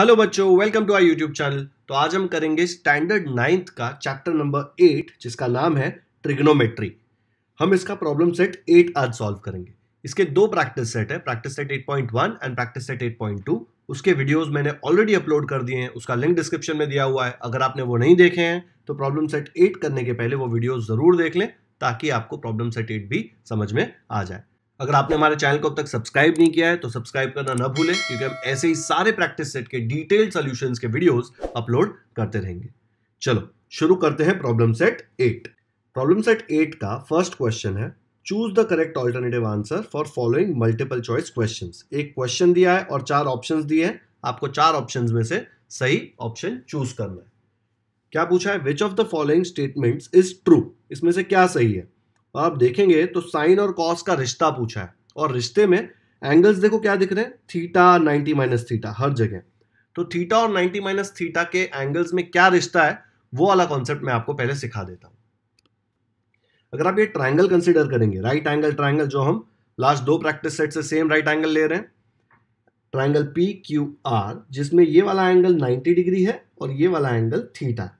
Hello बच्चों welcome to our YouTube channel तो आज हम करेंगे स्टैंडर्ड नाइन्थ का चैप्टर नंबर एट जिसका नाम है ट्रिग्नोमेट्री हम इसका प्रॉब्लम सेट एट आज सॉल्व करेंगे इसके दो प्रैक्टिस सेट है practice set eight point one and practice set eight point two उसके वीडियोस मैंने ऑलरेडी अपलोड कर दिए हैं उसका लिंक डिस्क्रिप्शन में दिया हुआ है अगर आपने वो नहीं देखे हैं तो प्रॉब्लम सेट एट करने के पहले वो वीडियो ज़रूर देख लें ताकि आपको प्रॉब्लम सेट एट भी समझ में आ जाए अगर आपने हमारे चैनल को अब तक सब्सक्राइब नहीं किया है तो सब्सक्राइब करना ना भूलें क्योंकि हम ऐसे ही सारे प्रैक्टिस सेट के डिटेल्ड सोल्यूशन के वीडियो अपलोड करते रहेंगे चलो शुरू करते हैं problem set eight problem set eight का फर्स्ट क्वेश्चन है choose the correct alternative answer for following multiple choice question एक क्वेश्चन दिया है और चार ऑप्शन दिए हैं आपको चार ऑप्शन में से सही ऑप्शन चूज करना है क्या पूछा है which of the following statements is true इसमें से क्या सही है तो आप देखेंगे तो साइन और कॉस का रिश्ता पूछा है और रिश्ते में एंगल्स देखो क्या दिख रहे हैं थीटा नाइन्टी माइनस थीटा हर जगह तो थीटा और नाइन्टी माइनस थीटा के एंगल्स में क्या रिश्ता है वो वाला कॉन्सेप्ट मैं आपको पहले सिखा देता हूं अगर आप ये ट्राइंगल कंसिडर करेंगे राइट एंगल ट्राइंगल जो हम लास्ट दो प्रैक्टिस सेट से सेम राइट एंगल ले रहे हैं ट्राइंगल पी क्यू आर जिसमें ये वाला एंगल 90 डिग्री है और ये वाला एंगल थीटा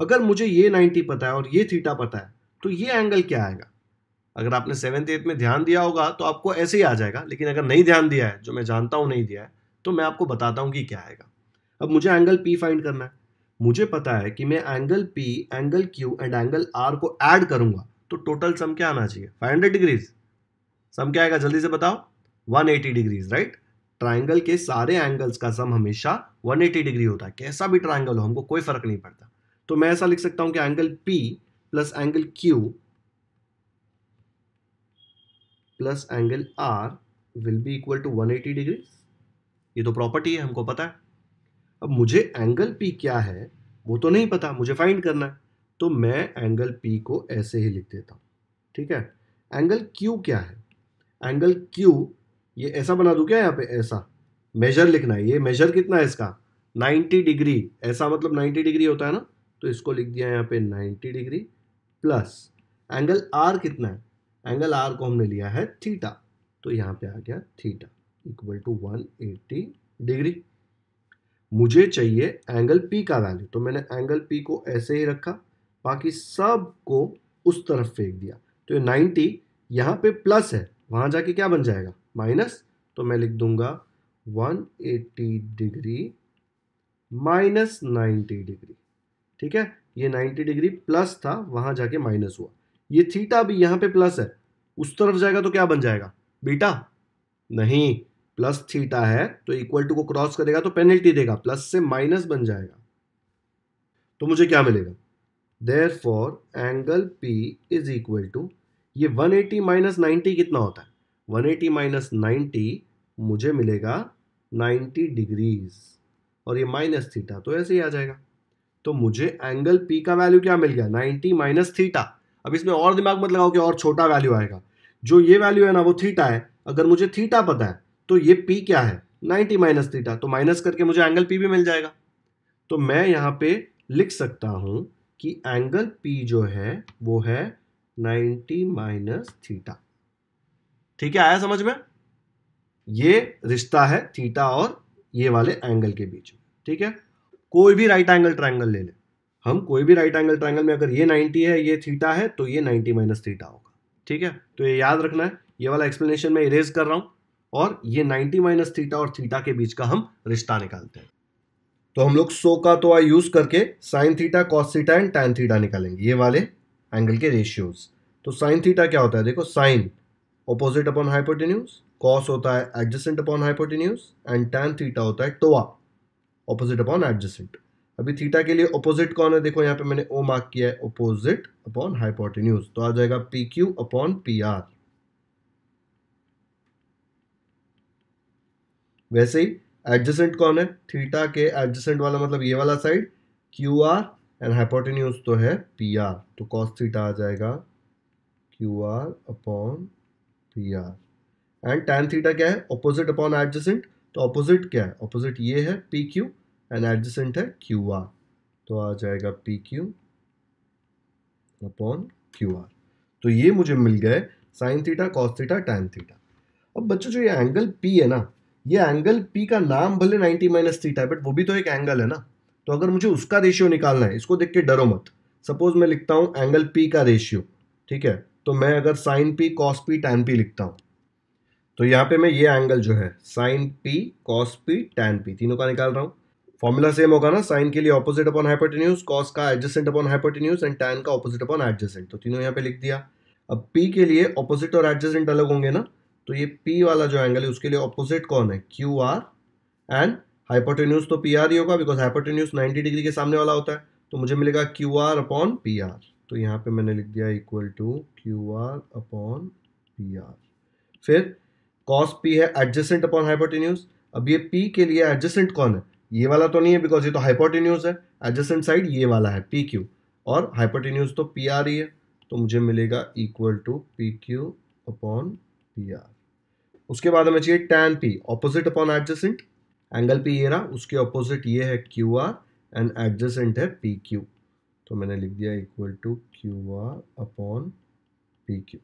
अगर मुझे ये 90 पता है और ये थीटा पता है तो ये एंगल क्या आएगा अगर आपने सेवेंथ एथ में ध्यान दिया होगा तो आपको ऐसे ही आ जाएगा लेकिन अगर नहीं ध्यान दिया है जो मैं जानता हूँ नहीं दिया है तो मैं आपको बताता हूँ कि क्या आएगा अब मुझे एंगल पी फाइंड करना है मुझे पता है कि मैं angle P angle Q and angle R को ऐड करूंगा तो टोटल सम क्या आना चाहिए 500 डिग्रीज सम क्या आएगा जल्दी से बताओ 180 डिग्रीज राइट ट्राइंगल के सारे एंगल्स का सम हमेशा 180 डिग्री होता है कैसा भी ट्राइंगल हो हमको कोई फर्क नहीं पड़ता तो मैं ऐसा लिख सकता हूं कि angle P plus angle Q plus angle R will be equal to 180 degree ये तो प्रॉपर्टी है हमको पता है अब मुझे एंगल पी क्या है वो तो नहीं पता मुझे फाइंड करना है तो मैं एंगल पी को ऐसे ही लिख देता हूँ ठीक है एंगल क्यू क्या है एंगल क्यू ये ऐसा बना दूँ क्या यहाँ पे ऐसा मेजर लिखना है ये मेजर कितना है इसका 90 डिग्री ऐसा मतलब 90 डिग्री होता है ना तो इसको लिख दिया यहाँ पे 90 डिग्री प्लस एंगल आर कितना है एंगल आर को हमने लिया है थीटा तो यहाँ पे आ गया थीटा इक्वल टू 180 डिग्री मुझे चाहिए एंगल पी का वैल्यू तो मैंने एंगल पी को ऐसे ही रखा बाकी सब को उस तरफ फेंक दिया तो ये 90 यहाँ पे प्लस है वहाँ जाके क्या बन जाएगा माइनस तो मैं लिख दूंगा 180 डिग्री माइनस नाइन्टी डिग्री ठीक है ये 90 डिग्री प्लस था वहां जाके माइनस हुआ ये थीटा भी यहां पे प्लस है उस तरफ जाएगा तो क्या बन जाएगा बीटा नहीं प्लस थीटा है तो इक्वल टू को क्रॉस करेगा तो पेनल्टी देगा प्लस से माइनस बन जाएगा तो मुझे क्या मिलेगा therefore angle P is equal to ये 180 एटी माइनस नाइनटी कितना होता है 180 एटी माइनस नाइनटी मुझे मिलेगा 90 डिग्रीज और ये माइनस थीटा तो ऐसे ही आ जाएगा तो मुझे एंगल पी का वैल्यू क्या मिल गया नाइनटी माइनस थीटा अब इसमें और दिमाग मत लगाओ कि और छोटा वैल्यू आएगा जो ये वैल्यू है ना वो थीटा है अगर मुझे थीटा पता है तो ये पी क्या है नाइनटी माइनस थीटा तो माइनस करके मुझे एंगल पी भी मिल जाएगा तो मैं यहाँ पे लिख सकता हूं कि एंगल पी जो है वो है नाइनटी माइनस थीटा ठीक है आया समझ में ये रिश्ता है थीटा और ये वाले एंगल के बीच ठीक है कोई भी राइट एंगल ट्राइंगल ले लें हम कोई भी राइट एंगल ट्राइंगल में अगर ये 90 है ये थीटा है तो ये 90 माइनस थीटा होगा ठीक है तो ये याद रखना है ये वाला एक्सप्लेनेशन मैं इरेज कर रहा हूँ और ये 90 माइनस थीटा और थीटा के बीच का हम रिश्ता निकालते हैं तो हम लोग सो का तो आई यूज़ करके sine theta cos theta and tan theta निकालेंगे ये वाले एंगल के रेशियोज तो साइन थीटा क्या होता है देखो sine opposite upon hypotenuse cos होता है adjacent upon hypotenuse and tan theta होता है टोआ ऑपोजिट अपॉन एडजस्टेंट अभी थीटा के लिए ऑपोजिट कौन है देखो यहाँ पे मैंने ओ मार्क किया है ऑपोजिट अपॉन हाइपोटेन्यूज तो आ जाएगा P Q upon P R वैसे ही एडजसेंट कौन है थीटा के एडजसेंट वाला मतलब ये वाला side Q R and hypotenuse तो है पी आर तो कॉस थीटा आ जाएगा Q R upon P R and tan theta क्या है ऑपोजिट अपॉन एडजसेंट तो ऑपोजिट क्या है ऑपोजिट ये है पी क्यू एंड एडजेंट है क्यू आर तो आ जाएगा P Q upon Q R तो ये मुझे मिल गए sine theta cos theta tan theta अब बच्चों जो ये एंगल पी है ना ये एंगल पी का नाम भले 90 माइनस थीटा है बट वो भी तो एक एंगल है ना तो अगर मुझे उसका रेशियो निकालना है इसको देख के डरो मत सपोज मैं लिखता हूँ एंगल पी का रेशियो ठीक है तो मैं अगर sine P cos P tan P लिखता हूँ तो यहाँ पे मैं ये एंगल जो है sine P cos P tan P तीनों का निकाल रहा हूँ फॉर्मूला सेम होगा ना साइन के लिए ऑपोजिट अपॉन हाइपोटेन्यूज कॉस का adjacent upon hypotenuse and tan का ऑपोजिट अपॉन एडजसेंट तो तीनों यहाँ पे लिख दिया अब पी के लिए ऑपोजिट और एडजसेंट अलग होंगे ना तो ये पी वाला जो एंगल है उसके लिए ऑपोजिट कौन है क्यू आर एंड हाइपोटेन्यूज तो पी आर ही होगा बिकॉज हाइपोटेन्यूज नाइन्टी डिग्री के सामने वाला होता है तो मुझे मिलेगा Q R upon P R तो यहाँ पे मैंने लिख दिया equal to Q R upon P R फिर कॉस पी है एडजस्टेंट अपॉन हाइपोटेन्यूज अब ये पी के लिए एडजस्टेंट कौन है ये वाला तो नहीं है बिकॉज ये तो हाइपोटिन्यूज है एडजस्टेंट साइड ये वाला है पी क्यू और हाइपोटिन्यूज तो पी आर ही है तो मुझे मिलेगा equal to P Q upon P R उसके बाद हमें चाहिए tan P opposite upon adjacent angle P ये रहा उसके ऑपोजिट ये है क्यू आर एंड एडजस्टेंट है पी क्यू तो मैंने लिख दिया equal to Q R upon P Q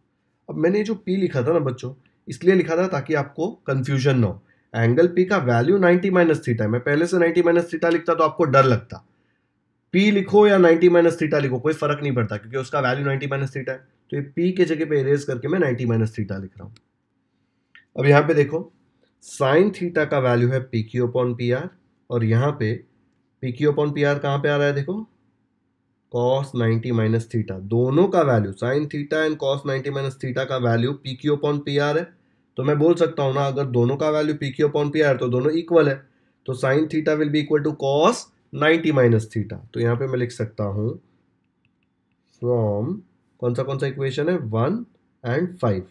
अब मैंने जो पी लिखा था ना बच्चों इसलिए लिखा था ताकि आपको कन्फ्यूजन ना हो एंगल पी का वैल्यू 90 माइनस थीटा है मैं पहले से 90 माइनस थीटा लिखता तो आपको डर लगता पी लिखो या 90 माइनस थीटा लिखो कोई फर्क नहीं पड़ता क्योंकि उसका वैल्यू 90 माइनस थीटा है तो ये पी के जगह पे इरेज करके मैं 90 माइनस थीटा लिख रहा हूँ अब यहाँ पे देखो साइन थीटा का वैल्यू है P Q upon P R और यहाँ पे P Q upon P R कहाँ पर आ रहा है देखो कॉस नाइन्टी माइनस थीटा दोनों का value sine theta and cos ninety minus theta का value P Q upon P R है तो मैं बोल सकता हूँ ना अगर दोनों का value P Q upon P R तो दोनों इक्वल है तो sine theta will be equal to cos 90 minus theta तो यहाँ पे मैं लिख सकता हूँ फ्रॉम कौन सा कौन सा इक्वेशन है one and five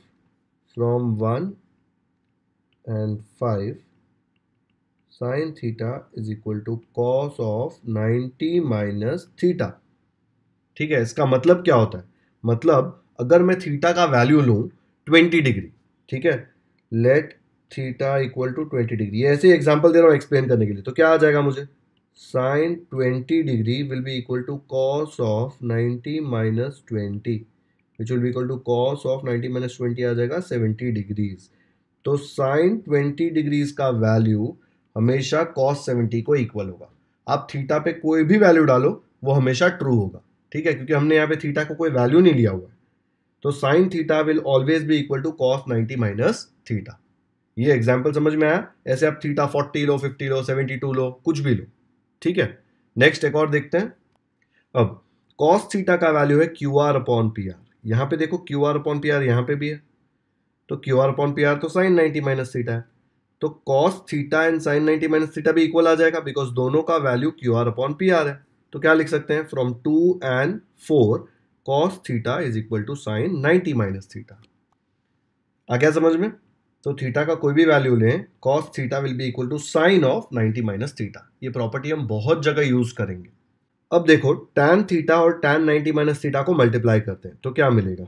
from one and five sine theta is equal to cos of 90 minus theta ठीक है इसका मतलब क्या होता है मतलब अगर मैं थीटा का वैल्यू लूँ ट्वेंटी डिग्री ठीक है let theta equal to twenty degree ऐसे एग्जाम्पल दे रहा हूँ एक्सप्लेन करने के लिए तो क्या आ जाएगा मुझे sine twenty degree will be equal to cos of ninety minus twenty which will be equal to cos of ninety minus twenty आ जाएगा सेवेंटी डिग्रीज तो साइन ट्वेंटी डिग्रीज का वैल्यू हमेशा कॉस सेवेंटी को इक्वल होगा आप theta पे कोई भी वैल्यू डालो वो हमेशा ट्रू होगा ठीक है क्योंकि हमने यहाँ पे थीटा को कोई वैल्यू नहीं लिया हुआ है तो sine theta will always be equal to cos ninety minus theta ये एग्जाम्पल समझ में आया ऐसे आप थीटा फोर्टी लो फिफ्टी लो सेवेंटी टू लो कुछ भी लो ठीक है नेक्स्ट एक और देखते हैं अब कॉस थीटा का वैल्यू है Q R upon P R यहाँ पे देखो Q R upon P R यहाँ पे भी है तो Q R upon P R तो साइन नाइन्टी माइनस थीटा है तो cos theta and sine ninety minus theta भी इक्वल आ जाएगा बिकॉज दोनों का value Q R upon P R है तो क्या लिख सकते हैं from two and four cos theta is equal to sine ninety minus theta आ गया समझ में तो थीटा का कोई भी वैल्यू लें cos theta will be equal to sine of 90 minus theta ये प्रॉपर्टी हम बहुत जगह यूज करेंगे अब देखो टैन थीटा और टैन 90 माइनस थीटा को मल्टीप्लाई करते हैं तो क्या मिलेगा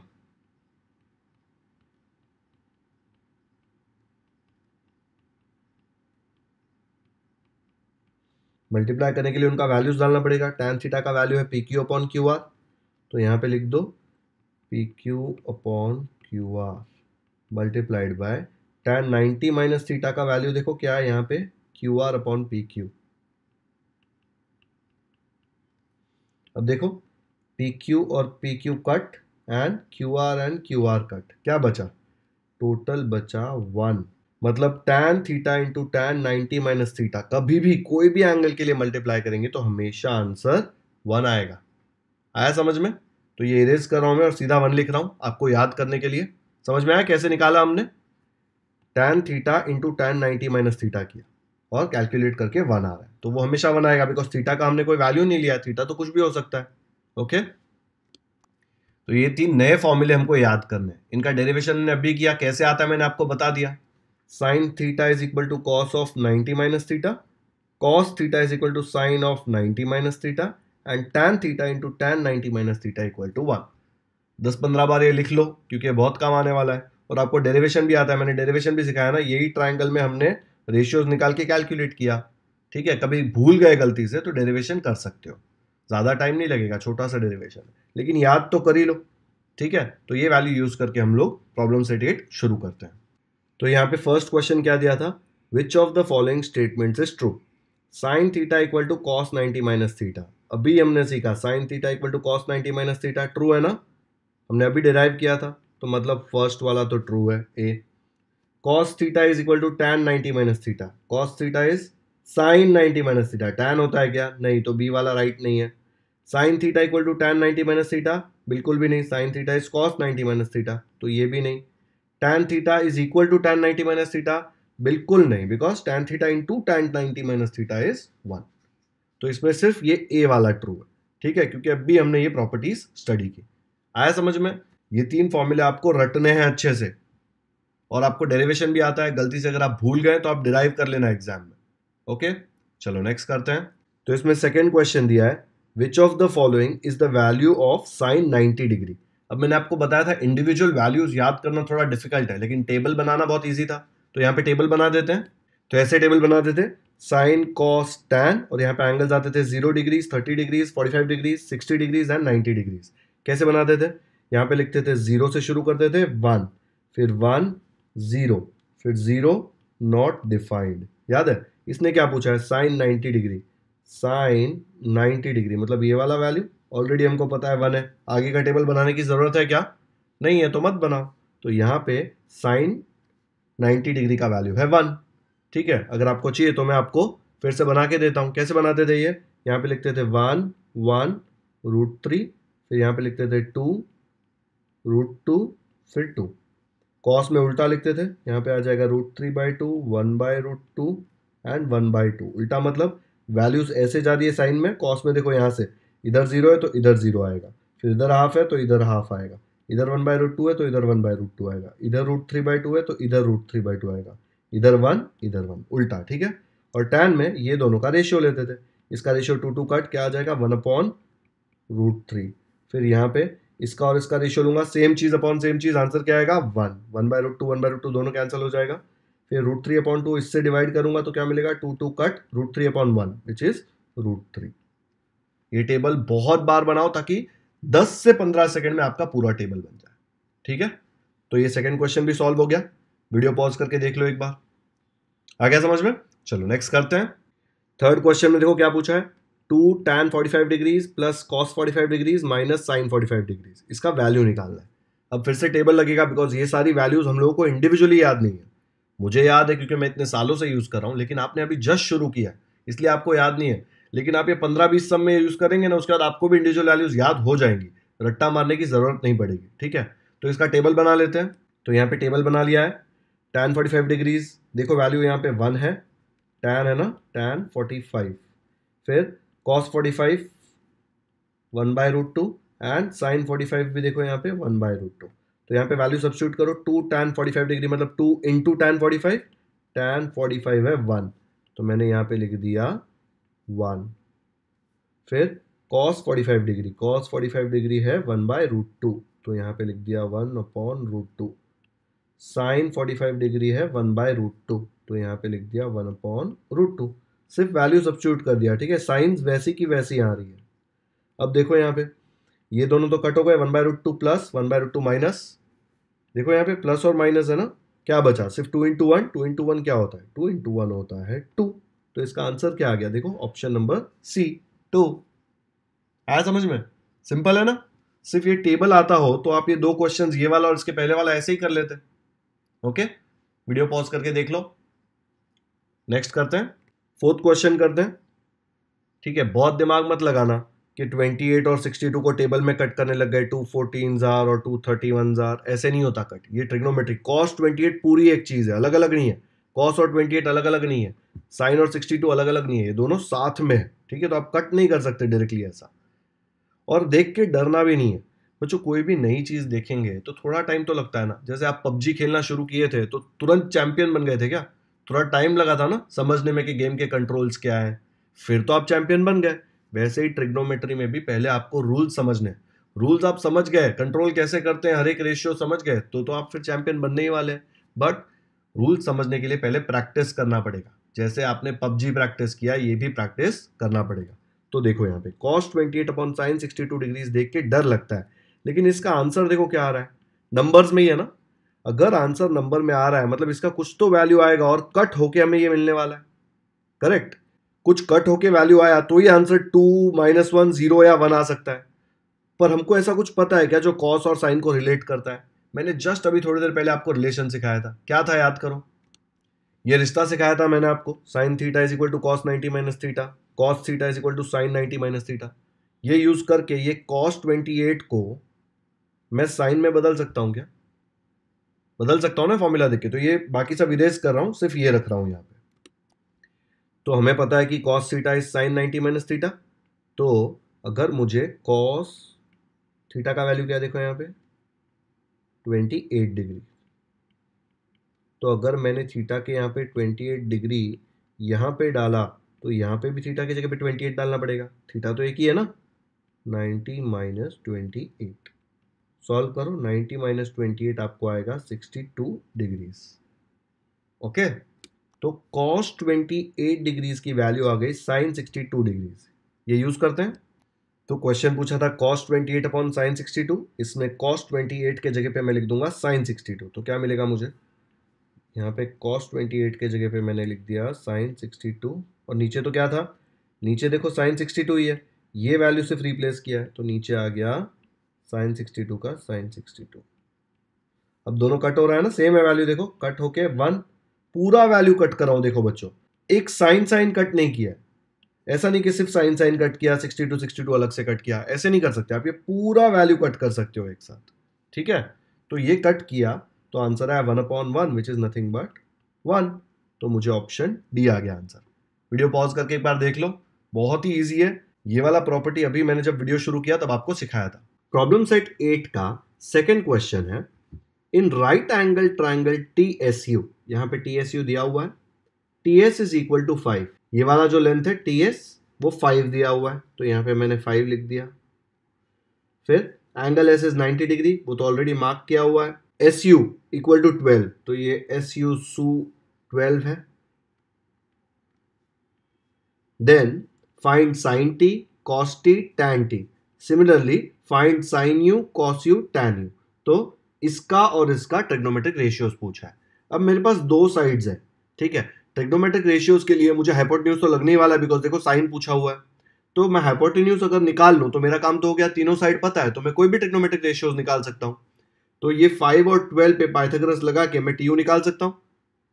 मल्टीप्लाई करने के लिए उनका वैल्यूज डालना पड़ेगा टैन थीटा का वैल्यू है P Q upon Q R तो यहां पे लिख दो P Q upon Q R multiplied by tan ninety minus theta का वैल्यू देखो क्या है यहाँ पे Q R upon P Q अब देखो पी क्यू और P Q cut and Q R and Q R cut क्या बचा टोटल बचा वन मतलब tan theta into tan ninety minus theta कभी भी कोई भी एंगल के लिए मल्टीप्लाई करेंगे तो हमेशा आंसर वन आएगा आया समझ में तो ये इरेज कर रहा हूँ मैं और सीधा वन लिख रहा हूँ आपको याद करने के लिए समझ में आया कैसे निकाला हमने tan theta into tan ninety minus theta किया और कैलकुलेट करके वन आ रहा है तो वो हमेशा वन आएगा बिकॉज थीटा का हमने कोई वैल्यू नहीं लिया थीटा तो कुछ भी हो सकता है ओके तो ये तीन नए फॉर्मूले हमको याद करने हैं इनका डेरिवेशन ने अभी किया कैसे आता है मैंने आपको बता दिया sine theta is equal to cos of ninety minus theta cos theta is equal to sine of ninety minus theta and tan theta into tan ninety minus theta equal to one दस पंद्रह बार ये लिख लो क्योंकि बहुत काम आने वाला है और आपको डेरिवेशन भी आता है मैंने डेरिवेशन भी सिखाया ना यही ट्राइंगल में हमने रेशियोज निकाल के कैलकुलेट किया ठीक है कभी भूल गए गलती से तो डेरिवेशन कर सकते हो ज़्यादा टाइम नहीं लगेगा छोटा सा डेरिवेशन लेकिन याद तो कर ही लो ठीक है तो ये वैल्यू यूज़ करके हम लोग प्रॉब्लम सेट एट शुरू करते हैं तो यहाँ पे फर्स्ट क्वेश्चन क्या दिया था which of the following statements is true sine theta equal to cos ninety minus theta अभी हमने सीखा sine theta equal to cos ninety minus theta true है ना हमने अभी डिराइव किया था तो मतलब फर्स्ट वाला तो ट्रू है A cos theta is equal to tan ninety minus theta cos theta is sine ninety minus theta tan होता है क्या नहीं तो बी वाला राइट नहीं है sine theta equal to tan ninety minus theta बिल्कुल भी नहीं sine theta is cos ninety minus theta तो ये भी नहीं tan theta is equal to tan ninety minus theta बिल्कुल नहीं because tan theta into tan ninety minus theta is one तो इसमें सिर्फ ये ए वाला ट्रू है ठीक है क्योंकि अब भी हमने ये प्रॉपर्टीज स्टडी की आया समझ में ये तीन फॉर्मूले आपको रटने हैं अच्छे से और आपको डेरिवेशन भी आता है गलती से अगर आप भूल गए तो आप डिराइव कर लेना एग्जाम में ओके चलो नेक्स्ट करते हैं तो इसमें सेकेंड क्वेश्चन दिया है which of the following is the value of sine ninety degree अब मैंने आपको बताया था इंडिविजुअल वैल्यूज याद करना थोड़ा डिफिकल्ट है लेकिन टेबल बनाना बहुत ईजी था तो यहाँ पे टेबल बना देते हैं तो ऐसे टेबल बना देते हैं साइन कॉस टैन और यहाँ पे एंगल्स आते थे zero degrees thirty degrees forty five degrees sixty degrees and ninety degrees कैसे बनाते थे यहाँ पे लिखते थे ज़ीरो से शुरू करते थे वन फिर वन ज़ीरो फिर ज़ीरो नॉट डिफाइंड याद है इसने क्या पूछा है sine ninety degree sine ninety degree मतलब ये वाला वैल्यू ऑलरेडी हमको पता है वन है आगे का टेबल बनाने की ज़रूरत है क्या नहीं है तो मत बनाओ तो यहाँ पे साइन नाइन्टी डिग्री का वैल्यू है वन ठीक है अगर आपको चाहिए तो मैं आपको फिर से बना के देता हूँ कैसे बनाते थे ये यहाँ पे लिखते थे वन वन रूट थ्री फिर यहाँ पे लिखते थे टू रूट टू फिर टू कॉस में उल्टा लिखते थे यहाँ पे आ जाएगा root three by two one by root two and one by two उल्टा मतलब वैल्यूज़ ऐसे जा रही है साइन में कॉस में देखो यहाँ से इधर जीरो है तो इधर जीरो आएगा फिर इधर हाफ है तो इधर हाफ आएगा इधर वन बाय रूट टू है तो इधर वन बाय रूट टू आएगा इधर रूट थ्री बाई टू है तो इधर रूट थ्री बाई टू आएगा इधर वन इधर वन उल्टा ठीक है और टेन में ये दोनों का रेशियो लेते थे इसका रेशियो टू टू कट क्या आ जाएगा वन अपॉन रूट थ्री फिर यहाँ पे इसका और इसका रेशियो लूंगा सेम चीज़ अपॉन सेम चीज़ आंसर क्या आएगा one one by root two one by root two दोनों कैंसिल हो जाएगा फिर रूट थ्री अपॉन टू इससे डिवाइड करूंगा तो क्या मिलेगा two two cut root three upon one which is root three ये टेबल बहुत बार बनाओ ताकि दस से पंद्रह सेकेंड में आपका पूरा टेबल बन जाए ठीक है तो ये सेकेंड क्वेश्चन भी सॉल्व हो गया वीडियो पॉज करके देख लो एक बार आ गया समझ में चलो नेक्स्ट करते हैं थर्ड क्वेश्चन में देखो क्या पूछा है two tan forty five degrees plus cos forty five degrees minus sine forty five degrees इसका वैल्यू निकालना है अब फिर से टेबल लगेगा बिकॉज ये सारी वैल्यूज़ हम लोगों को इंडिविजुअली याद नहीं है मुझे याद है क्योंकि मैं इतने सालों से यूज़ कर रहा हूँ लेकिन आपने अभी जस्ट शुरू किया इसलिए आपको याद नहीं है लेकिन आप ये पंद्रह बीस सब में यूज़ करेंगे ना उसके बाद आपको भी इंडिविजुअल वैल्यूज़ याद हो जाएंगी रट्टा मारने की ज़रूरत नहीं पड़ेगी ठीक है तो इसका टेबल बना लेते हैं तो यहाँ पे टेबल बना लिया है टैन फोर्टी फाइव डिग्रीज देखो वैल्यू यहाँ पे वन है टैन है ना टैन फोर्टी फाइव फिर cos five one by root two and sine forty five भी देखो यहाँ पे वन बाय रूट टू तो यहाँ पे वैल्यू सब्सिट्यूट करो टू टैन फाइव डिग्री मतलब टू इंटू टैन 45 टैन 45 है वन तो मैंने यहाँ पे लिख दिया वन फिर cos forty five degree cos forty five degree है वन बाय रूट टू तो यहाँ पे लिख दिया one upon root two sine forty five degree है वन बाय रूट टू तो यहाँ पे लिख दिया वन अपॉन रूट टू सिर्फ वैल्यू सब्सिट्यूट कर दिया ठीक है साइंस वैसी की वैसी आ रही है अब देखो यहाँ पे ये दोनों तो कट हो गए one by root two plus one by root two minus देखो यहाँ पे प्लस और माइनस है ना क्या बचा सिर्फ two into one two into one क्या होता है टू इंटू वन होता है टू तो इसका आंसर क्या आ गया देखो ऑप्शन नंबर सी टू आया समझ में सिंपल है ना सिर्फ ये टेबल आता हो तो आप ये दो क्वेश्चन ये वाला और इसके पहले वाला ऐसे ही कर लेते ओके वीडियो पॉज करके देख लो नेक्स्ट करते हैं फोर्थ क्वेश्चन करते हैं ठीक है बहुत दिमाग मत लगाना कि 28 और 62 को टेबल में कट करने लग गए टू फोर्टीन जार और टू थर्टी वन जार ऐसे नहीं होता कट ये ट्रिग्नोमेट्रिक कॉस 28 पूरी एक चीज़ है अलग अलग नहीं है कॉस और 28 अलग अलग नहीं है साइन और 62 अलग अलग नहीं है ये दोनों साथ में है ठीक है तो आप कट नहीं कर सकते डायरेक्टली ऐसा और देख के डरना भी नहीं है बच्चों कोई भी नई चीज़ देखेंगे तो थोड़ा टाइम तो लगता है ना जैसे आप पबजी खेलना शुरू किए थे तो तुरंत चैंपियन बन गए थे क्या थोड़ा टाइम लगा था ना समझने में कि गेम के कंट्रोल्स क्या है फिर तो आप चैंपियन बन गए वैसे ही ट्रिग्नोमेट्री में भी पहले आपको रूल्स समझने रूल्स आप समझ गए कंट्रोल कैसे करते हैं हर एक रेशियो समझ गए तो तो आप फिर चैंपियन बनने ही वाले हैं बट रूल्स समझने के लिए पहले प्रैक्टिस करना पड़ेगा जैसे आपने पबजी प्रैक्टिस किया ये भी प्रैक्टिस करना पड़ेगा तो देखो यहाँ पे cos twenty eight upon sine sixty two degrees देख के डर लगता है लेकिन इसका आंसर देखो क्या आ रहा है नंबर्स में ही है ना अगर आंसर नंबर में आ रहा है मतलब इसका कुछ तो वैल्यू आएगा और कट होके हमें ये मिलने वाला है करेक्ट कुछ कट होके वैल्यू आया तो ये answer two minus one zero या वन आ सकता है पर हमको ऐसा कुछ पता है क्या जो कॉस और साइन को रिलेट करता है मैंने जस्ट अभी थोड़ी देर पहले आपको रिलेशन सिखाया था क्या था याद करो ये रिश्ता सिखाया था मैंने आपको sine theta is equal to cos ninety minus theta cos theta is equal to sine ninety minus theta ये यूज़ करके ये कॉस ट्वेंटी एट को मैं साइन में बदल सकता हूँ क्या बदल सकता हूँ ना फॉर्मूला देख तो ये बाकी सब इरेज कर रहा हूँ सिर्फ ये रख रहा हूँ यहाँ पे तो हमें पता है कि cos theta is sine 90 minus theta तो अगर मुझे कॉस थीटा का वैल्यू क्या देखो यहाँ पे 28 डिग्री तो अगर मैंने थीटा के यहाँ पे 28 डिग्री यहाँ पे डाला तो यहाँ पे भी थीटा की जगह पे 28 डालना पड़ेगा थीटा तो एक ही है ना 90 माइनस ट्वेंटी एट सॉल्व करो 90 माइनस ट्वेंटी आपको आएगा 62 डिग्रीज ओके तो कॉस 28 डिग्रीज की वैल्यू आ गई साइन 62 डिग्रीज ये यूज करते हैं तो क्वेश्चन पूछा था कॉस 28 अपॉन साइन सिक्सटी इसमें कॉस 28 के जगह पे मैं लिख दूंगा साइन 62 तो क्या मिलेगा मुझे यहाँ पे कॉस 28 के जगह पे मैंने लिख दिया साइन 62 और नीचे तो क्या था नीचे देखो साइन 62 ही है ये वैल्यू सिर्फ रिप्लेस किया है तो नीचे आ गया साइन सिक्सटी टू का साइन सिक्सटी टू अब दोनों कट हो रहा है ना सेम है वैल्यू देखो कट होके वन पूरा वैल्यू कट कर रहा हूं देखो बच्चों एक साइन साइन कट नहीं किया ऐसा नहीं कि सिर्फ साइन साइन कट किया सिक्सटी टू सिक्सटी टू अलग से कट किया ऐसे नहीं कर सकते आप ये पूरा वैल्यू कट कर सकते हो एक साथ ठीक है तो ये कट किया तो आंसर आया one upon one which is nothing but one तो मुझे ऑप्शन डी आ गया आंसर वीडियो पॉज करके एक बार देख लो बहुत ही ईजी है ये वाला प्रॉपर्टी अभी मैंने जब वीडियो शुरू किया तब आपको सिखाया था प्रॉब्लम सेट एट का सेकेंड क्वेश्चन है in right angle triangle T S U यहाँ पे टी एस यू दिया हुआ है T S is equal to five ये वाला जो लेंथ है टी एस वो फाइव दिया हुआ है तो यहाँ पे मैंने फाइव लिख दिया फिर angle S is ninety degree वो तो ऑलरेडी मार्क किया हुआ है S U equal to twelve तो ये एस यू सू ट्वेल्व है then find sine T cos T tan T similarly find sine U cos U tan U तो इसका और इसका ट्रिग्नोमेट्रिक रेशियोज पूछा है अब मेरे पास दो साइड्स है ठीक है ट्रिग्नोमेट्रिक रेशियोज के लिए मुझे हाइपोटेन्यूज तो लगने ही वाला है बिकॉज देखो साइन पूछा हुआ है तो मैं हाइपोटेन्यूज अगर निकाल लूँ तो मेरा काम तो हो गया तीनों साइड पता है तो मैं कोई भी ट्रिग्नोमेट्रिक रेशियोज निकाल सकता हूँ तो ये फाइव और ट्वेल्व पे पाइथाग्रस लगा के मैं टी निकाल सकता हूँ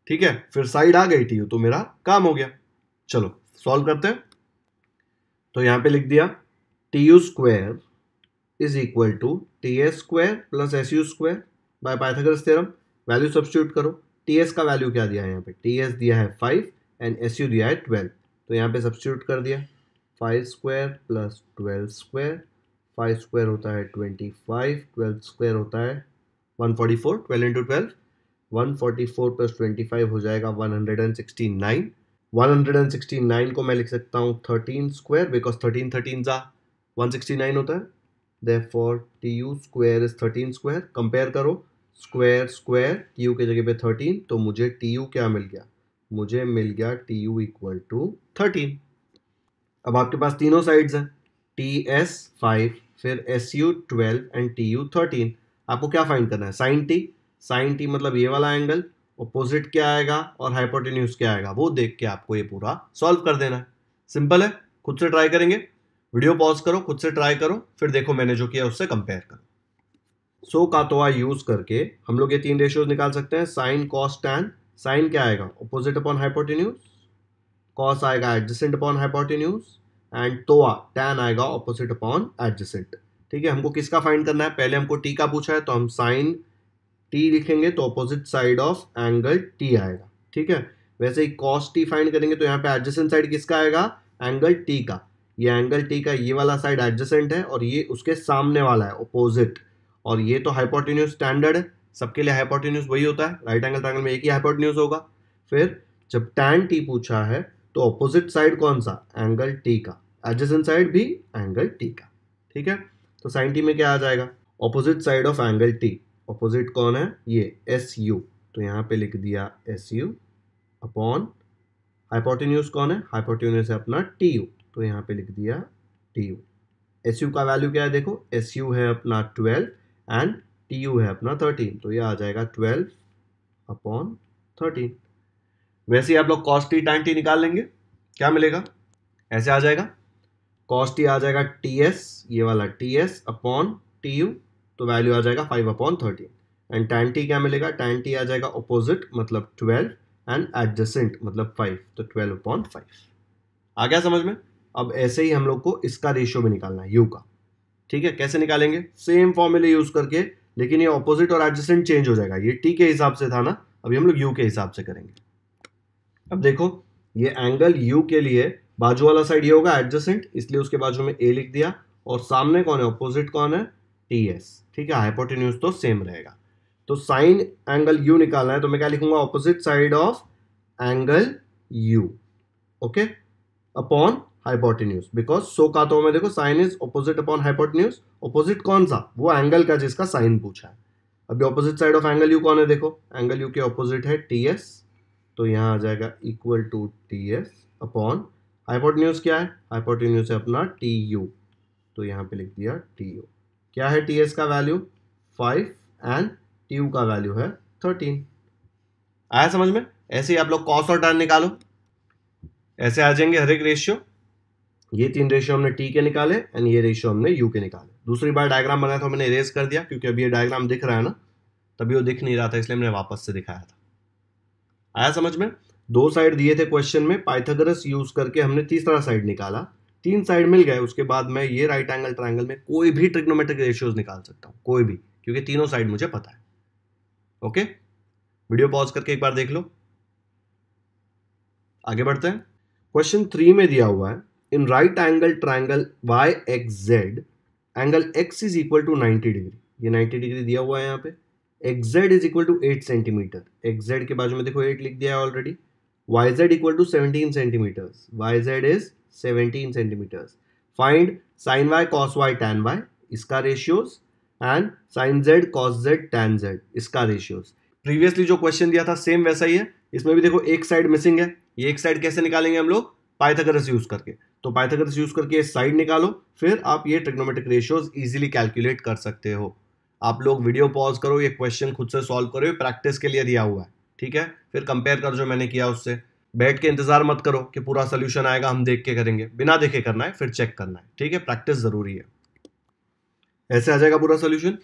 ठीक है फिर साइड आ गई टी तो मेरा काम हो गया चलो सॉल्व करते हैं तो यहाँ पे लिख दिया T U square is equal to T S square plus S U square by Pythagoras theorem value substitute करो टी एस का वैल्यू क्या दिया है यहाँ पे टी एस दिया है फाइव एंड एस यू दिया है ट्वेल्व तो यहाँ पे सब्सटीट्यूट कर दिया five square plus twelve square five square होता है ट्वेंटी फाइव ट्वेल्व स्क्वायर होता है one forty four twelve into twelve one forty four plus twenty five हो जाएगा one hundred and sixty nine one hundred and sixty nine को मैं लिख सकता हूँ thirteen square because thirteen thirteen ज़ा वन सिक्सटी नाइन होता है therefore T U square is thirteen square compare करो स्क्वायर स्क्वायर टी यू की जगह पे थर्टीन तो मुझे टी यू क्या मिल गया मुझे मिल गया T U equal to thirteen अब आपके पास तीनों साइड्स हैं टी एस फाइव फिर S U twelve and T U thirteen आपको क्या फाइंड करना है साइन टी साइन टी मतलब ये वाला एंगल अपोजिट क्या आएगा और हाइपोटेन्यूज क्या आएगा वो देख के आपको ये पूरा सॉल्व कर देना है सिंपल है खुद से ट्राई करेंगे वीडियो पॉज करो खुद से ट्राई करो फिर देखो मैंने जो किया उससे कंपेयर करो सो so, का तोआ यूज करके हम लोग ये तीन रेशियोज निकाल सकते हैं साइन कॉस टैन साइन क्या आएगा ओपोजिट अपॉन हाइपोटिन्यूज कॉस आएगा एडजस्टेंट अपॉन हाइपोटिन्यूज एंड तोआ टैन आएगा ऑपोजिट अपॉन एडजसेंट ठीक है हमको किसका फाइंड करना है पहले हमको टी का पूछा है तो हम साइन टी लिखेंगे तो opposite side of angle T आएगा ठीक है वैसे ही कॉस टी फाइंड करेंगे तो यहाँ पे एडजस्टेंट साइड किसका आएगा एंगल टी का ये एंगल टी का ये वाला साइड एडजसेंट है और ये उसके सामने वाला है ओपोजिट और ये तो हाइपोटिन्यूज स्टैंडर्ड है सबके लिए हाइपोटिन्यूज वही होता है राइट एंगल ट्रैंगल में एक ही हाइपोटिन्यूज होगा फिर जब टैन टी पूछा है तो ऑपोजिट साइड कौन सा एंगल टी का एडजसेंट साइड भी एंगल टी का ठीक है तो साइन टी में क्या आ जाएगा opposite side of angle T opposite कौन है ये एस यू तो यहाँ पे लिख दिया एस यू अपॉन हाइपोटिन्यूज कौन है हाइपोटिन्यूज है अपना टी यू तो यहाँ पे लिख दिया टी यू एस यू का वैल्यू क्या है देखो एस यू है अपना ट्वेल्व एंड टी यू है अपना थर्टीन तो ये आ जाएगा ट्वेल्व अपॉन थर्टीन वैसे ही आप लोग कॉस्ट टी टाइम टी निकाल लेंगे क्या मिलेगा ऐसे आ जाएगा कॉस्ट टी आ जाएगा टी एस ये वाला T S upon T U तो वैल्यू आ जाएगा five upon thirteen and tan T क्या मिलेगा टाइम टी आ जाएगा अपोजिट मतलब ट्वेल्व एंड एडजसेंट मतलब फाइव तो ट्वेल्व अपॉन फाइव आ गया समझ में अब ऐसे ही हम लोग को इसका रेशियो भी निकालना है यू का ठीक है कैसे निकालेंगे सेम फॉर्मूले यूज करके लेकिन ये ऑपोजिट और एडजस्टेंट चेंज हो जाएगा ये टी के हिसाब से था ना अभी हम लोग यू के हिसाब से करेंगे अब देखो ये एंगल यू के लिए बाजू वाला साइड ये होगा एडजस्टेंट इसलिए उसके बाजू में ए लिख दिया और सामने कौन है ऑपोजिट कौन है टी एस ठीक है हाइपोटेन्यूज तो सेम रहेगा तो साइन एंगल यू निकालना है तो मैं क्या लिखूंगा opposite side of angle U okay upon hypotenuse because so का तो मैं देखो sine is opposite upon hypotenuse opposite कौन सा वो एंगल का जिसका साइन पूछा है अभी opposite side of angle U कौन है देखो एंगल यू के ऑपोजिट है टी एस तो यहाँ आ जाएगा equal to T S upon hypotenuse क्या है हाइपोटिन्यूज है अपना टी यू तो यहाँ पे लिख दिया टी यू क्या है टी एस का value five and T U का वैल्यू है थर्टीन आया समझ में ऐसे ही आप लोग कॉस और टर्न निकालो ऐसे आ जाएंगे हर एक रेशियो ये तीन रेशियो हमने टी के निकाले एंड ये रेशियो हमने यू के निकाले दूसरी बार डायग्राम बनाया था मैंने इरेज कर दिया क्योंकि अभी ये डायग्राम दिख रहा है ना तभी वो दिख नहीं रहा था इसलिए मैंने वापस से दिखाया था आया समझ में दो साइड दिए थे क्वेश्चन में पाइथागोरस यूज करके हमने तीसरा साइड निकाला तीन साइड मिल गए उसके बाद मैं ये राइट एंगल ट्राइंगल में कोई भी ट्रिग्नोमेट्रिक रेशियोज निकाल सकता हूँ कोई भी क्योंकि तीनों साइड मुझे पता है ओके वीडियो पॉज करके एक बार देख लो आगे बढ़ते हैं क्वेश्चन थ्री में दिया हुआ है in right angle triangle y x z angle x is equal to 90 degree ये 90 डिग्री दिया हुआ है यहाँ पे X Z is equal to eight centimetre X Z के बाजू में देखो एट लिख दिया है already Y Z equal to seventeen centimetres Y Z is seventeen centimetres find sine Y cos Y tan Y इसका ratios and sine Z cos Z tan Z इसका ratios previously जो क्वेश्चन दिया था same वैसा ही है इसमें भी देखो एक साइड मिसिंग है ये एक साइड कैसे निकालेंगे हम लोग पाइथागोरस यूज करके तो पाइथागोरस यूज करके साइड निकालो फिर आप ये ट्रिग्नोमेट्रिक रेशियोज इजिली कैलकुलेट कर सकते हो आप लोग वीडियो पॉज करो ये क्वेश्चन खुद से सॉल्व करो ये प्रैक्टिस के लिए दिया हुआ है ठीक है फिर कंपेयर कर जो मैंने किया उससे बैठ के इंतजार मत करो कि पूरा सोल्यूशन आएगा हम देख के करेंगे बिना देखे करना है फिर चेक करना है ठीक है प्रैक्टिस जरूरी है ऐसे आ जाएगा पूरा सोल्यूशन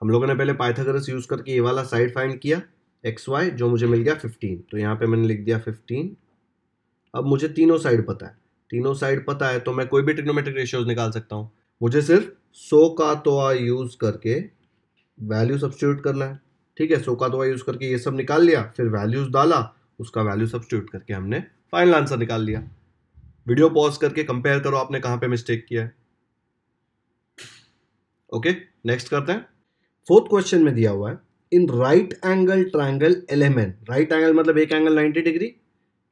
हम लोगों ने पहले पाइथागोरस यूज करके ये वाला साइड फाइंड किया एक्स वाई जो मुझे मिल गया फिफ्टीन तो यहाँ पे मैंने लिख दिया फिफ्टीन अब मुझे तीनों साइड पता है तीनों साइड पता है तो मैं कोई भी ट्रिग्नोमेट्रिक रेशियोज निकाल सकता हूँ मुझे सिर्फ सो का तो आ यूज़ करके वैल्यू सब्सटीट्यूट करना है ठीक है सो का तो आ यूज़ करके ये सब निकाल लिया फिर वैल्यूज़ डाला उसका वैल्यू सब्सटीट्यूट करके हमने फाइनल आंसर निकाल लिया वीडियो पॉज करके कंपेयर करो आपने कहाँ पे मिस्टेक किया है ओके okay, नेक्स्ट करते हैं फोर्थ क्वेश्चन में दिया हुआ है in right angle triangle element right angle मतलब एक angle 90 degree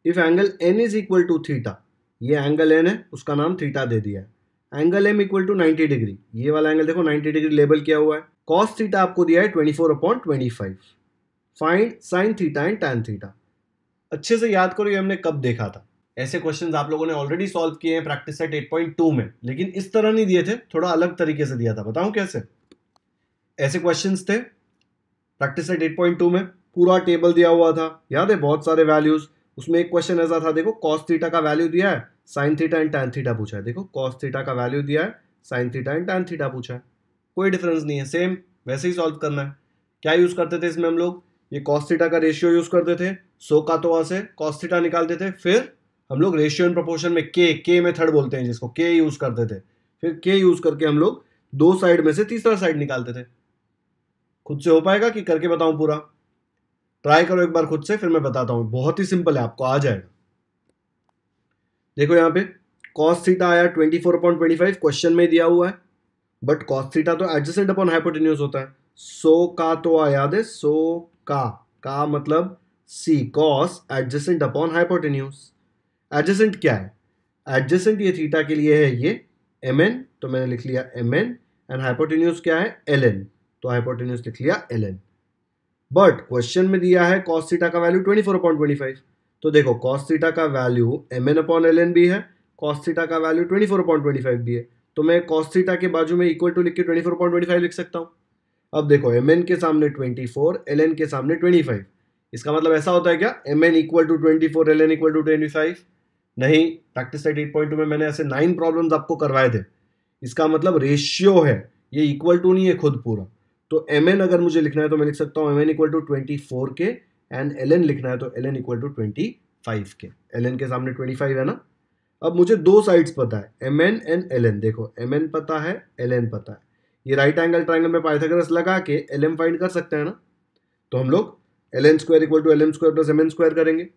if angle N is equal to theta ये एंगल एन है उसका नाम थीटा दे दिया है angle M equal to 90 degree ये वाला एंगल देखो नाइनटी डिग्री लेबल किया हुआ है कॉस थीटा आपको दिया है twenty four upon twenty five find sine theta and tan theta अच्छे से याद करो ये हमने कब देखा था ऐसे क्वेश्चंस आप लोगों ने ऑलरेडी सॉल्व किए हैं प्रैक्टिस सेट 8.2 में लेकिन इस तरह नहीं दिए थे थोड़ा अलग तरीके से दिया था बताऊं कैसे ऐसे क्वेश्चंस थे प्रैक्टिस सेट 8.2 में पूरा टेबल दिया हुआ था याद है बहुत सारे वैल्यूज़ उसमें एक क्वेश्चन ऐसा था देखो कॉस थीटा का वैल्यू दिया है sine theta and tan theta पूछा है देखो कॉस थीटा का वैल्यू दिया है sine theta and tan theta पूछा है कोई डिफरेंस नहीं है सेम वैसे ही सॉल्व करना है क्या यूज़ करते थे इसमें हम लोग ये कॉस थीटा का रेशियो यूज़ करते थे सो का तो से कॉस थीटा निकालते थे फिर हम लोग रेशियो एंड प्रोपोर्शन में के के मेथड बोलते हैं जिसको के यूज़ करते थे फिर के यूज़ करके हम लोग दो साइड में से तीसरा साइड निकालते थे खुद से हो पाएगा कि करके बताऊं पूरा ट्राई करो एक बार खुद से फिर मैं बताता हूँ बहुत ही सिंपल है आपको आ जाएगा देखो यहाँ पे कॉस्ट थीटा आया twenty four upon twenty five question में दिया हुआ है बट कॉस थीटा तो एडजस्टेंट अपॉन हाइपोटेन्यूज होता है सो का तो आया दे सो का का मतलब C cos adjacent upon hypotenuse adjacent क्या है एडजस्टेंट ये थीटा के लिए है ये एम एन तो मैंने लिख लिया एम एन एंड हाइपोटेन्यूज क्या है एल एन तो हाइपोटेन्यूज लिख लिया एल एन बट क्वेश्चन में दिया है कॉस थीटा का value twenty four upon twenty five तो देखो कॉस थीटा का value M N upon L N भी है कॉस थीटा का value twenty four upon twenty five भी है तो मैं कॉस थीटा के बाजू में इक्वल टू लिख के twenty four upon twenty five लिख सकता हूँ अब देखो एम एन के सामने ट्वेंटी फोर एल एन के सामने ट्वेंटी फाइव इसका मतलब ऐसा होता है क्या M N equal to twenty four L N equal to twenty five नहीं practice set eight point two में मैंने ऐसे नाइन प्रॉब्लम्स आपको करवाए थे इसका मतलब रेशियो है ये इक्वल टू नहीं है खुद पूरा तो एम एन अगर मुझे लिखना है तो मैं लिख सकता हूँ M N equal to twenty four k and L N लिखना है तो L N equal to twenty five k L N के सामने ट्वेंटी फाइव है ना अब मुझे दो साइड्स पता है M N and L N देखो एम एन पता है एल एन पता है ये राइट एंगल ट्राइंगल में पाइथागोरस लगा के एल एम फाइंड कर सकते हैं ना तो हम लोग L N square equal to L M square plus M N square करेंगे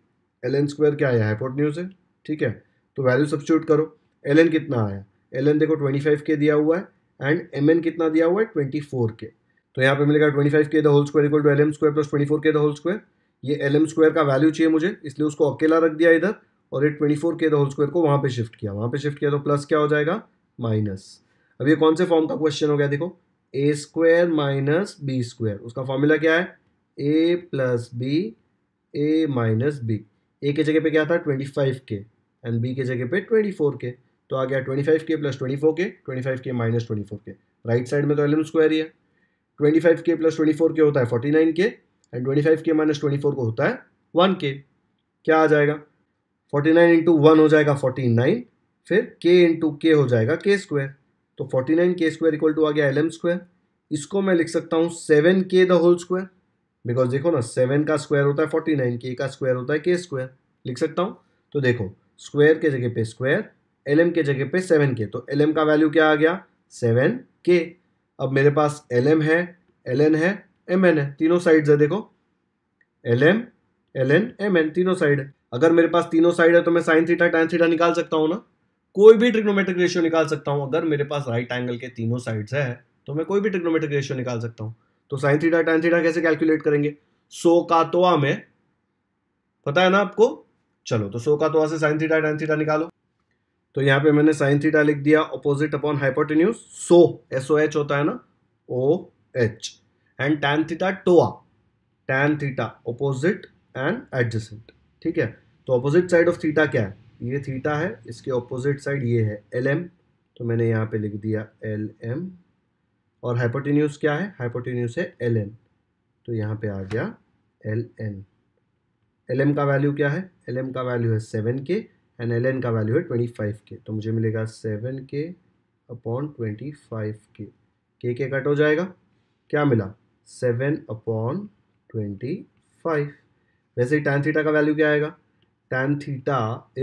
एल एन स्क्वायर क्या आया न्यू है ठीक है तो वैल्यू सब्सिट्यूट करो एल एन कितना आया एल एन देखो ट्वेंटी फाइव के दिया हुआ है एंड एम एन कितना दिया हुआ है ट्वेंटी फोर के तो यहाँ पे मिलेगा twenty five k the whole square equal to L M square plus twenty four k the whole square ये एल एम स्क्वायर का वैल्यू चाहिए मुझे इसलिए उसको अकेला रख दिया इधर और ये twenty four k the whole square को वहाँ पे शिफ्ट किया वहाँ पे शिफ्ट किया तो प्लस क्या हो जाएगा माइनस अब ये कौन से फॉर्म का क्वेश्चन हो गया देखो A square minus B square उसका फॉर्मूला क्या है A plus B A minus B A के जगह पे क्या था twenty five k and B के जगह पे ट्वेंटी फोर के तो आ गया twenty five k plus twenty four k twenty five k minus twenty four k right side में तो एल एम स्क्वायर ही है twenty five k plus twenty four k होता है forty nine k and twenty five k minus twenty four को होता है one के क्या आ जाएगा फोर्टी नाइन इंटू वन हो जाएगा फोर्टी नाइन फिर के इंटू के हो जाएगा के स्क्वायर तो forty nine k square equal to आ गया एल एम स्क्वायर इसको मैं लिख सकता हूँ सेवन के द होल स्क्वायर बिकॉज देखो ना सेवन का स्क्वायर होता है फोर्टी नाइन के का स्क्वायर होता है के स्क्वायर लिख सकता हूँ तो देखो स्क्वायर के जगह पे स्क्वायर एल एम के जगह पे सेवन के तो एल एम का वैल्यू क्या आ गया सेवन के अब मेरे पास एल एम है एल एन है एम एन है तीनों साइड्स है देखो L M L N M N तीनों साइड है अगर मेरे पास तीनों साइड है तो मैं साइन थीटा टैन थीटा निकाल सकता हूँ ना कोई भी ट्रिग्नोमेट्रिक रेशियो निकाल सकता हूँ अगर मेरे पास राइट एंगल के तीनों साइड्स है तो मैं कोई भी ट्रिग्नोमेट्रिक रेशियो निकाल सकता हूँ तो साइन थीटा टैन थीटा कैसे कैलकुलेट करेंगे सो का तोआ में पता है ना आपको चलो तो सो का तोआ से साइन थीटा टैन थीटा निकालो तो यहाँ पे मैंने साइन थीटा लिख दिया opposite upon hypotenuse so S O H होता है ना O H and tan theta TOA tan theta opposite and adjacent ठीक है तो अपोजिट साइड ऑफ थीटा क्या है ये थीटा है इसके अपोजिट साइड ये है एल एम तो मैंने यहाँ पे लिख दिया एल एम और हाइपोटेन्यूज क्या है हाइपोटेन्यूज है एल एन तो यहाँ पे आ गया एल एन एल एम का वैल्यू क्या है एल एम का वैल्यू है seven k and L N का वैल्यू है ट्वेंटी फाइव के तो मुझे मिलेगा सेवन के अपॉन ट्वेंटी फाइव के के के कट हो जाएगा क्या मिला सेवन अपॉन ट्वेंटी फाइव वैसे ही टैन थीटा का वैल्यू क्या आएगा tan theta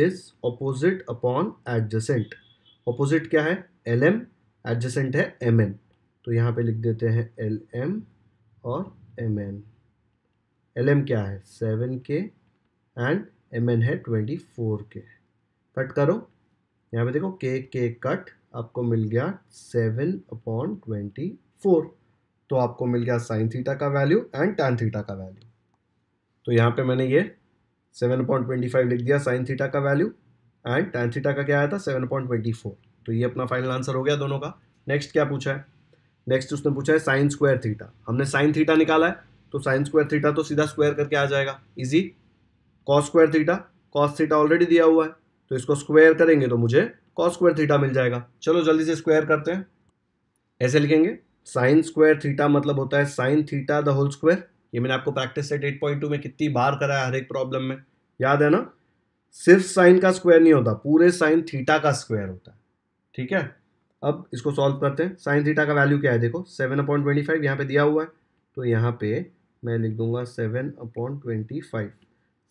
is opposite upon adjacent opposite क्या है एल एम एडजसेंट है एम एन तो यहाँ पे लिख देते हैं एल एम और एम एन एल एम क्या है seven k and M N है ट्वेंटी फोर के कट करो यहाँ पे देखो के के कट आपको मिल गया सेवन अपॉन ट्वेंटी फोर तो आपको मिल गया साइन थीटा का वैल्यू एंड टैन थीटा का वैल्यू तो यहाँ पे मैंने ये सेवन पॉइंट ट्वेंटी फाइव लिख दिया साइन थीटा का वैल्यू एंड टैन थीटा का क्या आया था सेवन पॉइंट ट्वेंटी फोर तो ये अपना फाइनल आंसर हो गया दोनों का नेक्स्ट क्या पूछा है नेक्स्ट उसने पूछा है साइन स्क्वायर थीटा हमने साइन थीटा निकाला है तो साइन स्क्वायर थीटा तो सीधा स्क्वायर करके आ जाएगा easy cos square theta cos theta already दिया हुआ है तो इसको स्क्वायर करेंगे तो मुझे कॉस स्क्वायर थीटा मिल जाएगा चलो जल्दी से स्क्वायर करते हैं ऐसे लिखेंगे साइन स्क्वायर थीटा मतलब होता है sine theta the whole square ये मैंने आपको प्रैक्टिस सेट टू में कितनी बार कराया हर एक प्रॉब्लम में याद है ना सिर्फ साइन का स्क्वायर नहीं होता पूरे साइन थीटा का स्क्वायर होता है ठीक है अब इसको सॉल्व करते हैं साइन थीटा का वैल्यू क्या है देखो सेवन अपॉइंट ट्वेंटी फाइव यहाँ पर दिया हुआ है तो यहाँ पे मैं लिख दूंगा seven upon twenty five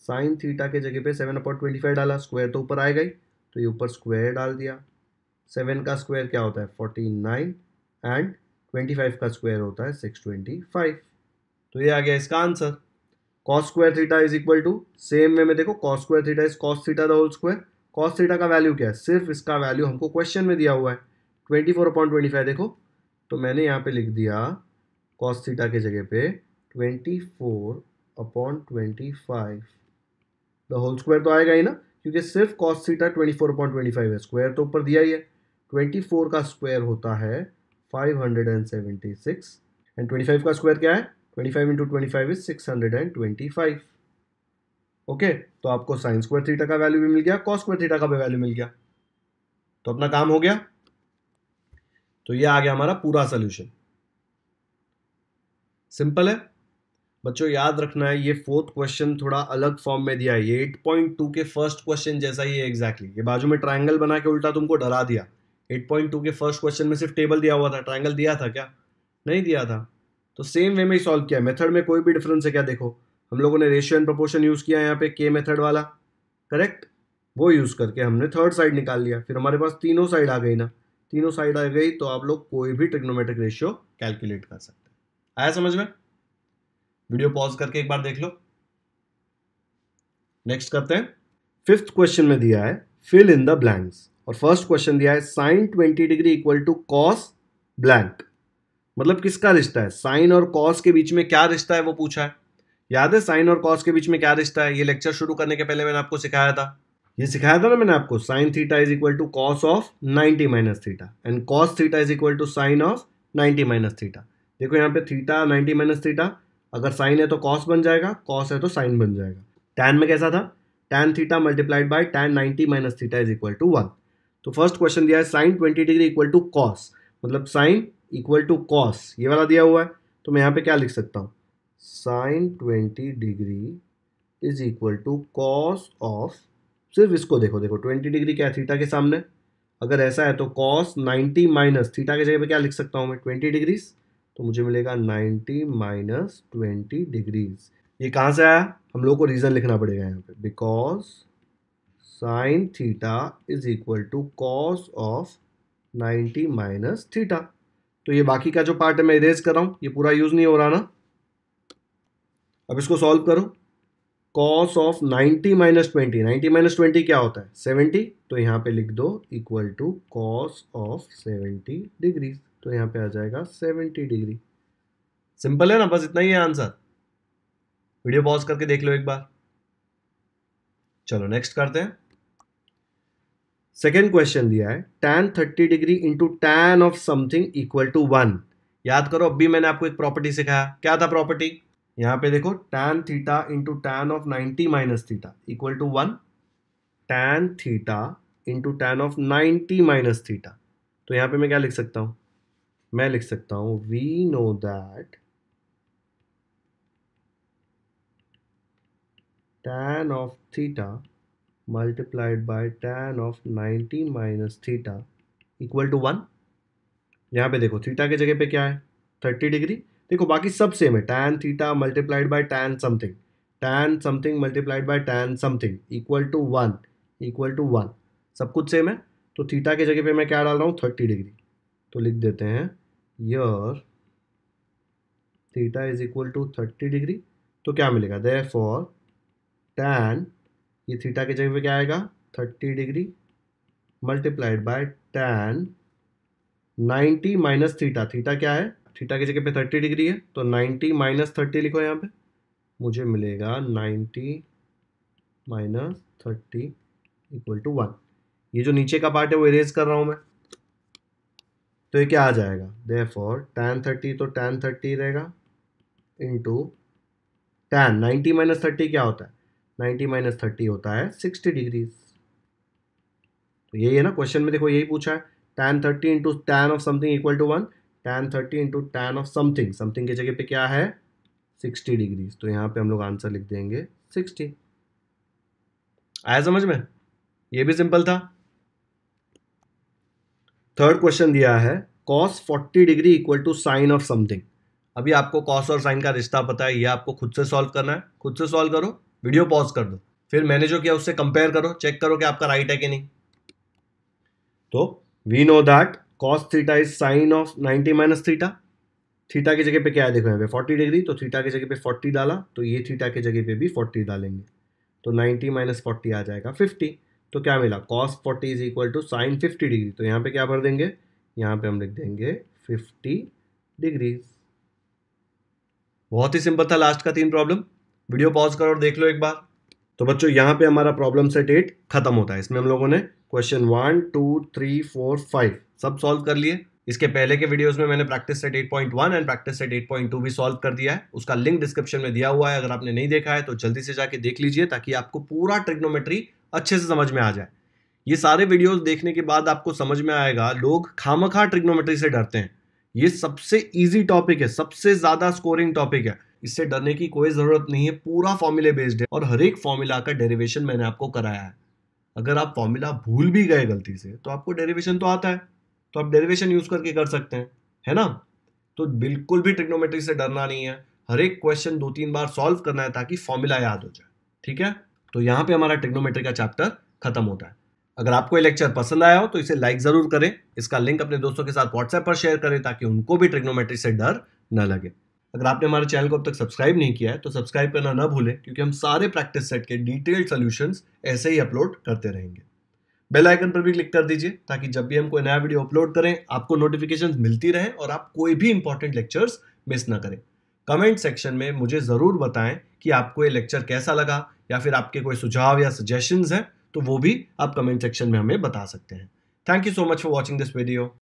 sine theta के जगह पे सेवन अपॉइंट ट्वेंटी फाइव डाला स्क्वायर तो ऊपर आएगा ही तो ये ऊपर स्क्वायर डाल दिया सेवन का स्क्वायर क्या होता है forty nine and twenty five का स्क्वायर होता है सिक्स ट्वेंटी फाइव तो ये आ गया इसका answer cos square theta is equal to same way में देखो cos square theta is cos theta the whole square cos theta का वैल्यू क्या है सिर्फ इसका वैल्यू हमको क्वेश्चन में दिया हुआ है twenty four upon twenty five देखो तो मैंने यहाँ पे लिख दिया कॉस थीटा के जगह पे twenty four upon twenty five the whole square तो आएगा ही ना क्योंकि सिर्फ cos theta twenty four upon twenty five है स्क्वायर तो ऊपर दिया ही है ट्वेंटी फोर का स्क्वायर होता है five hundred and seventy six and twenty five का स्क्वायर क्या है twenty five into twenty five is six hundred and twenty five okay तो आपको साइन स्क्वायर थीटा का वैल्यू भी मिल गया कॉस स्क्वायर थीटा का भी वैल्यू मिल गया तो अपना काम हो गया तो ये आ गया हमारा पूरा सोल्यूशन सिंपल है बच्चों याद रखना है ये फोर्थ क्वेश्चन थोड़ा अलग फॉर्म में दिया है ये 8.2 के फर्स्ट क्वेश्चन जैसा ही है एग्जैक्टली exactly. ये बाजू में ट्रायंगल बना के उल्टा तुमको डरा दिया 8.2 के फर्स्ट क्वेश्चन में सिर्फ टेबल दिया हुआ था ट्रायंगल दिया था क्या नहीं दिया था तो सेम वे में ही सॉल्व किया मेथड में कोई भी डिफरेंस है क्या देखो हम लोगों ने रेशियो एंड प्रपोर्शन यूज़ किया यहाँ पे के मेथड वाला करेक्ट वो यूज़ करके हमने थर्ड साइड निकाल लिया फिर हमारे पास तीनों साइड आ गई ना तीनों साइड आ गई तो आप लोग कोई भी ट्रिग्नोमेट्रिक रेशियो कैलकुलेट कर सकते हैं आया समझ में वीडियो पॉज करके एक बार देख लो नेक्स्ट करते हैं फिफ्थ क्वेश्चन में दिया है फिल इन द ब्लैंक्स और फर्स्ट क्वेश्चन दिया है sine twenty degree equal to cos blank मतलब किसका रिश्ता है साइन और कॉस के बीच में क्या रिश्ता है वो पूछा है याद है साइन और कॉस के बीच में क्या रिश्ता है ये लेक्चर शुरू करने के पहले मैंने आपको सिखाया था ये सिखाया था ना मैंने आपको sine theta is equal to cos of 90 minus theta and cos theta is equal to sine of 90 minus theta देखो यहाँ पे थीटा 90 माइनस थीटा अगर साइन है तो कॉस बन जाएगा कॉस है तो साइन बन जाएगा टैन में कैसा था tan theta multiplied by tan ninety minus theta is equal to one तो फर्स्ट क्वेश्चन दिया है sine twenty degree equal to cos मतलब साइन इक्वल टू कॉस ये वाला दिया हुआ है तो मैं यहाँ पे क्या लिख सकता हूँ sine twenty degree is equal to cos of सिर्फ इसको देखो देखो ट्वेंटी डिग्री क्या है थीटा के सामने अगर ऐसा है तो कॉस नाइन्टी माइनस थीटा के जगह पे क्या लिख सकता हूँ मैं ट्वेंटी डिग्रीज तो मुझे मिलेगा 90 माइनस ट्वेंटी डिग्रीज ये कहाँ से आया हम लोग को रीज़न लिखना पड़ेगा यहाँ पे because sine theta is equal to cos of 90 minus theta तो ये बाकी का जो पार्ट है मैं इरेज कर रहा हूँ ये पूरा यूज़ नहीं हो रहा ना अब इसको सॉल्व करो cos of 90 minus twenty ninety minus twenty क्या होता है 70 तो यहाँ पे लिख दो equal to cos of 70 degrees तो यहाँ पे आ जाएगा सेवेंटी डिग्री सिंपल है ना बस इतना ही है आंसर वीडियो पॉज करके देख लो एक बार चलो नेक्स्ट करते हैं सेकेंड क्वेश्चन दिया है tan thirty degree into tan of something equal to one याद करो अब भी मैंने आपको एक प्रॉपर्टी सिखाया क्या था प्रॉपर्टी यहां पे देखो tan theta into tan of ninety minus theta equal to one tan theta into tan of ninety minus theta तो यहां पे मैं क्या लिख सकता हूं मैं लिख सकता हूं we know that tan of theta multiplied by tan of 90 minus theta equal to one यहाँ पे देखो थीटा के जगह पे क्या है 30 डिग्री देखो बाकी सब सेम है tan theta multiplied by tan something tan something multiplied by tan something equal to one equal to one सब कुछ सेम है तो थीटा के जगह पे मैं क्या डाल रहा हूँ थर्टी डिग्री तो लिख देते हैं यर theta is equal to thirty degree तो क्या मिलेगा देर फॉर टैन ये थीटा की जगह पे क्या आएगा thirty degree multiplied by tan ninety minus theta theta क्या है थीटा की जगह पे थर्टी डिग्री है तो नाइन्टी माइनस थर्टी लिखो यहाँ पे मुझे मिलेगा 90 minus thirty equal to one ये जो नीचे का पार्ट है वो इरेज कर रहा हूँ मैं तो ये क्या आ जाएगा दे फॉर टेन थर्टी तो टेन थर्टी रहेगा into tan ninety minus thirty क्या होता है नाइन्टी माइनस थर्टी होता है सिक्सटी डिग्रीज तो यही है ना क्वेश्चन में देखो यही पूछा है tan thirty into tan of something equal to one tan thirty into tan of something something की जगह पे क्या है सिक्सटी डिग्रीज तो यहाँ पे हम लोग आंसर लिख देंगे सिक्सटी आया समझ में ये भी सिंपल था थर्ड क्वेश्चन दिया है cos 40 degree equal to sine of something अभी आपको कॉस और साइन का रिश्ता पता है ये आपको खुद से सॉल्व करना है खुद से सॉल्व करो वीडियो पॉज कर दो फिर मैंने जो किया उससे कंपेयर करो चेक करो कि आपका राइट है कि नहीं तो we know that cos theta is sine of 90 minus theta theta की जगह पे क्या है देखो यहाँ पे 40 डिग्री तो थीटा की जगह पे 40 डाला तो ये थीटा की जगह पे भी 40 डालेंगे तो 90 माइनस फोर्टी आ जाएगा 50 तो क्या मिला cos forty is equal to sine fifty degree तो यहाँ पे क्या भर देंगे यहाँ पे हम लिख देंगे फिफ्टी डिग्रीज बहुत ही सिंपल था लास्ट का तीन प्रॉब्लम वीडियो पॉज करो और देख लो एक बार तो बच्चों यहाँ पे हमारा प्रॉब्लम सेट एट खत्म होता है इसमें हम लोगों ने question one two three four five सब सॉल्व कर लिए इसके पहले के वीडियोस में मैंने practice set eight point one and practice set eight point two भी सॉल्व कर दिया है उसका लिंक डिस्क्रिप्शन में दिया हुआ है अगर आपने नहीं देखा है तो जल्दी से जाके देख लीजिए ताकि आपको पूरा ट्रिग्नोमेट्री अच्छे से समझ में आ जाए ये सारे वीडियोस देखने के बाद आपको समझ में आएगा लोग खामखा ट्रिग्नोमेट्री से डरते हैं ये सबसे इजी टॉपिक है सबसे ज़्यादा स्कोरिंग टॉपिक है इससे डरने की कोई ज़रूरत नहीं है पूरा फॉर्मूले बेस्ड है और हर एक फॉर्मूला का डेरिवेशन मैंने आपको कराया है अगर आप फॉर्मूला भूल भी गए गलती से तो आपको डेरिवेशन तो आता है तो आप डेरिवेशन यूज़ करके कर सकते हैं है ना तो बिल्कुल भी ट्रिग्नोमेट्री से डरना नहीं है हर एक क्वेश्चन दो तीन बार सॉल्व करना है ताकि फॉर्मूला याद हो जाए ठीक है तो यहाँ पे हमारा ट्रिग्नोमेट्री का चैप्टर खत्म होता है अगर आपको ये लेक्चर पसंद आया हो तो इसे लाइक ज़रूर करें इसका लिंक अपने दोस्तों के साथ व्हाट्सएप पर शेयर करें ताकि उनको भी ट्रिग्नोमेट्री से डर न लगे अगर आपने हमारे चैनल को अब तक सब्सक्राइब नहीं किया है तो सब्सक्राइब करना ना भूलें क्योंकि हम सारे प्रैक्टिस सेट के डिटेल्ड सोल्यूशंस ऐसे ही अपलोड करते रहेंगे बेल आइकन पर भी क्लिक कर दीजिए ताकि जब भी हम कोई नया वीडियो अपलोड करें आपको नोटिफिकेशन मिलती रहे और आप कोई भी इंपॉर्टेंट लेक्चर्स मिस ना करें कमेंट सेक्शन में मुझे ज़रूर बताएं कि आपको ये लेक्चर कैसा लगा या फिर आपके कोई सुझाव या सजेशंस हैं तो वो भी आप कमेंट सेक्शन में हमें बता सकते हैं thank you so much for watching this video